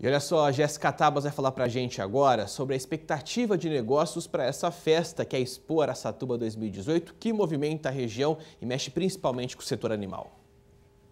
E olha só, a Jéssica Tabas vai falar para a gente agora sobre a expectativa de negócios para essa festa que é a Expo Aracatuba 2018, que movimenta a região e mexe principalmente com o setor animal.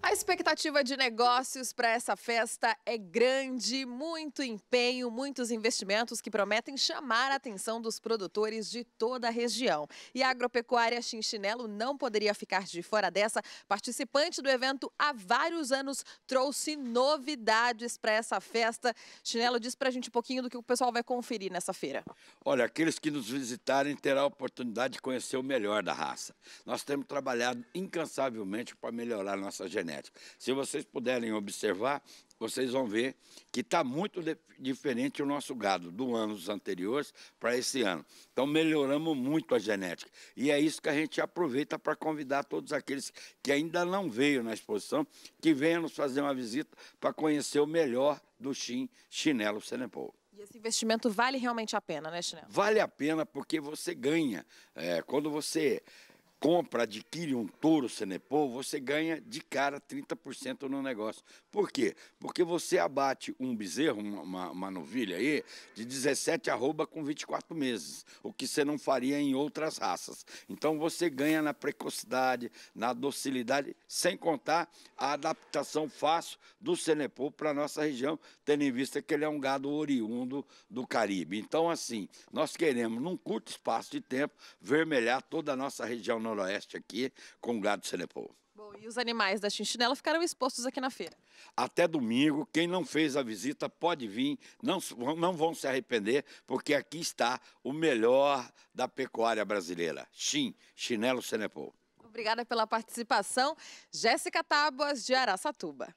A expectativa de negócios para essa festa é grande, muito empenho, muitos investimentos que prometem chamar a atenção dos produtores de toda a região. E a agropecuária Chinchinelo não poderia ficar de fora dessa. Participante do evento há vários anos trouxe novidades para essa festa. Chinelo, diz para a gente um pouquinho do que o pessoal vai conferir nessa feira. Olha, aqueles que nos visitarem terão a oportunidade de conhecer o melhor da raça. Nós temos trabalhado incansavelmente para melhorar nossa genética. Se vocês puderem observar, vocês vão ver que está muito diferente o nosso gado do anos anteriores para esse ano. Então melhoramos muito a genética. E é isso que a gente aproveita para convidar todos aqueles que ainda não veio na exposição, que venham nos fazer uma visita para conhecer o melhor do Chin Chinelo Senepol. E esse investimento vale realmente a pena, né, Chinelo? Vale a pena porque você ganha. É, quando você compra, adquire um touro Senepô, você ganha de cara 30% no negócio. Por quê? Porque você abate um bezerro, uma, uma novilha aí, de 17 arroba com 24 meses, o que você não faria em outras raças. Então você ganha na precocidade, na docilidade, sem contar a adaptação fácil do Senepô para a nossa região, tendo em vista que ele é um gado oriundo do Caribe. Então, assim, nós queremos, num curto espaço de tempo, vermelhar toda a nossa região noroeste aqui com o gado Senepô. Bom, e os animais da chinchinela ficaram expostos aqui na feira? Até domingo, quem não fez a visita pode vir, não, não vão se arrepender, porque aqui está o melhor da pecuária brasileira. Chin Chinelo Senepol. Obrigada pela participação. Jéssica Tábuas, de Araçatuba.